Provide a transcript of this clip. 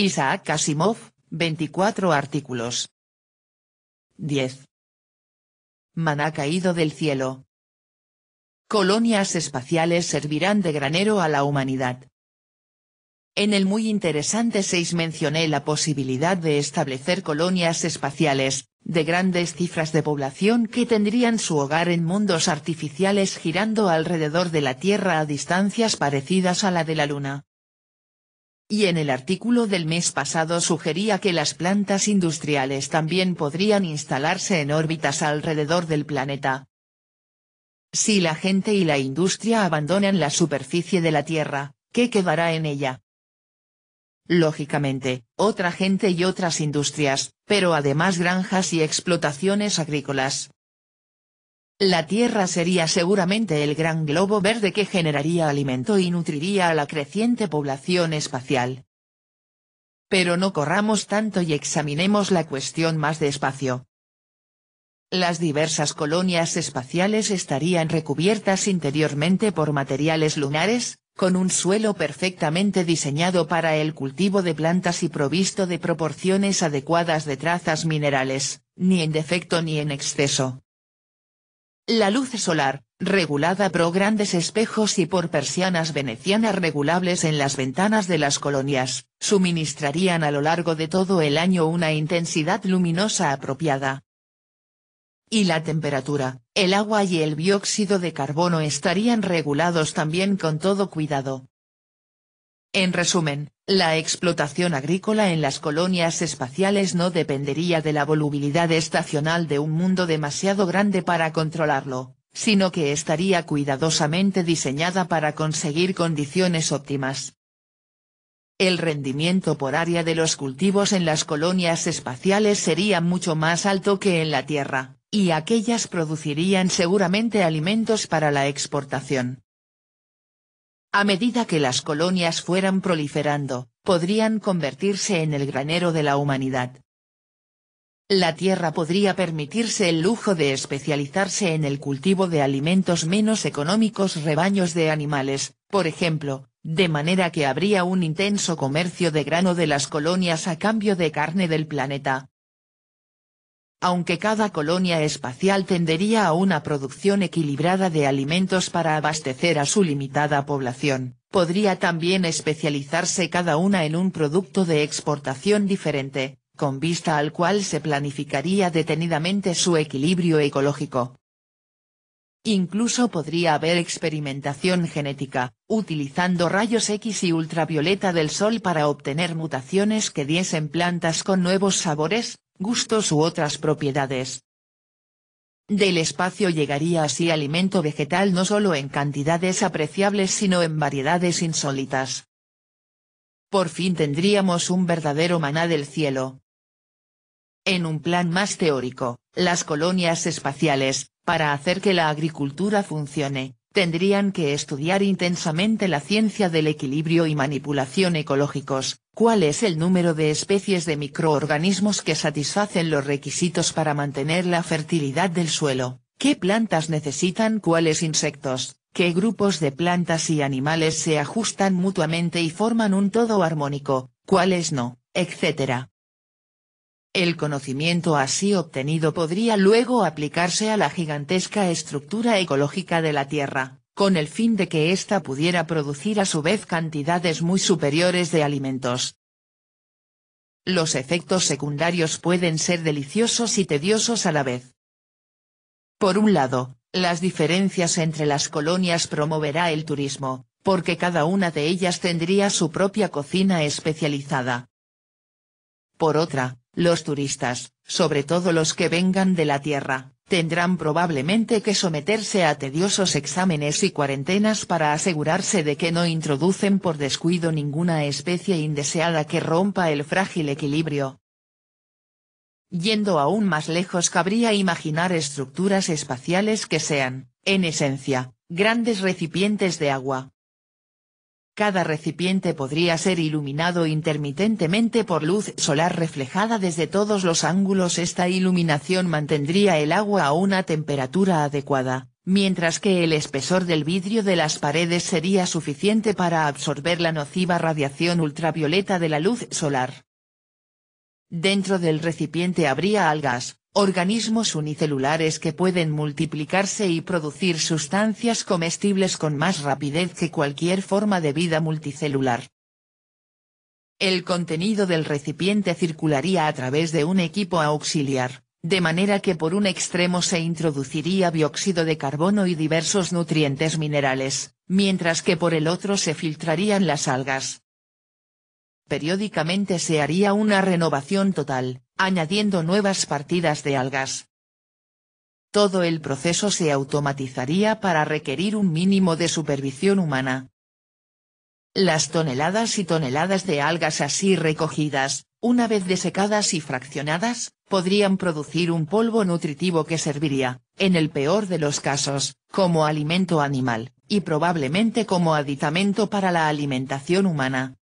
Isaac Asimov, 24 artículos. 10. Maná caído del cielo. Colonias espaciales servirán de granero a la humanidad. En el muy interesante 6 mencioné la posibilidad de establecer colonias espaciales, de grandes cifras de población que tendrían su hogar en mundos artificiales girando alrededor de la Tierra a distancias parecidas a la de la Luna y en el artículo del mes pasado sugería que las plantas industriales también podrían instalarse en órbitas alrededor del planeta. Si la gente y la industria abandonan la superficie de la Tierra, ¿qué quedará en ella? Lógicamente, otra gente y otras industrias, pero además granjas y explotaciones agrícolas, la Tierra sería seguramente el gran globo verde que generaría alimento y nutriría a la creciente población espacial. Pero no corramos tanto y examinemos la cuestión más despacio. Las diversas colonias espaciales estarían recubiertas interiormente por materiales lunares, con un suelo perfectamente diseñado para el cultivo de plantas y provisto de proporciones adecuadas de trazas minerales, ni en defecto ni en exceso. La luz solar, regulada por grandes espejos y por persianas venecianas regulables en las ventanas de las colonias, suministrarían a lo largo de todo el año una intensidad luminosa apropiada. Y la temperatura, el agua y el dióxido de carbono estarían regulados también con todo cuidado, en resumen, la explotación agrícola en las colonias espaciales no dependería de la volubilidad estacional de un mundo demasiado grande para controlarlo, sino que estaría cuidadosamente diseñada para conseguir condiciones óptimas. El rendimiento por área de los cultivos en las colonias espaciales sería mucho más alto que en la Tierra, y aquellas producirían seguramente alimentos para la exportación. A medida que las colonias fueran proliferando, podrían convertirse en el granero de la humanidad. La tierra podría permitirse el lujo de especializarse en el cultivo de alimentos menos económicos rebaños de animales, por ejemplo, de manera que habría un intenso comercio de grano de las colonias a cambio de carne del planeta, aunque cada colonia espacial tendería a una producción equilibrada de alimentos para abastecer a su limitada población, podría también especializarse cada una en un producto de exportación diferente, con vista al cual se planificaría detenidamente su equilibrio ecológico. Incluso podría haber experimentación genética, utilizando rayos X y ultravioleta del sol para obtener mutaciones que diesen plantas con nuevos sabores, gustos u otras propiedades. Del espacio llegaría así alimento vegetal no solo en cantidades apreciables sino en variedades insólitas. Por fin tendríamos un verdadero maná del cielo. En un plan más teórico, las colonias espaciales, para hacer que la agricultura funcione, tendrían que estudiar intensamente la ciencia del equilibrio y manipulación ecológicos, ¿Cuál es el número de especies de microorganismos que satisfacen los requisitos para mantener la fertilidad del suelo? ¿Qué plantas necesitan cuáles insectos? ¿Qué grupos de plantas y animales se ajustan mutuamente y forman un todo armónico? ¿Cuáles no? Etcétera. El conocimiento así obtenido podría luego aplicarse a la gigantesca estructura ecológica de la Tierra, con el fin de que ésta pudiera producir a su vez cantidades muy superiores de alimentos. Los efectos secundarios pueden ser deliciosos y tediosos a la vez. Por un lado, las diferencias entre las colonias promoverá el turismo, porque cada una de ellas tendría su propia cocina especializada. Por otra, los turistas, sobre todo los que vengan de la Tierra, tendrán probablemente que someterse a tediosos exámenes y cuarentenas para asegurarse de que no introducen por descuido ninguna especie indeseada que rompa el frágil equilibrio. Yendo aún más lejos cabría imaginar estructuras espaciales que sean, en esencia, grandes recipientes de agua, cada recipiente podría ser iluminado intermitentemente por luz solar reflejada desde todos los ángulos. Esta iluminación mantendría el agua a una temperatura adecuada, mientras que el espesor del vidrio de las paredes sería suficiente para absorber la nociva radiación ultravioleta de la luz solar. Dentro del recipiente habría algas, organismos unicelulares que pueden multiplicarse y producir sustancias comestibles con más rapidez que cualquier forma de vida multicelular. El contenido del recipiente circularía a través de un equipo auxiliar, de manera que por un extremo se introduciría dióxido de carbono y diversos nutrientes minerales, mientras que por el otro se filtrarían las algas. Periódicamente se haría una renovación total, añadiendo nuevas partidas de algas. Todo el proceso se automatizaría para requerir un mínimo de supervisión humana. Las toneladas y toneladas de algas así recogidas, una vez desecadas y fraccionadas, podrían producir un polvo nutritivo que serviría, en el peor de los casos, como alimento animal, y probablemente como aditamento para la alimentación humana.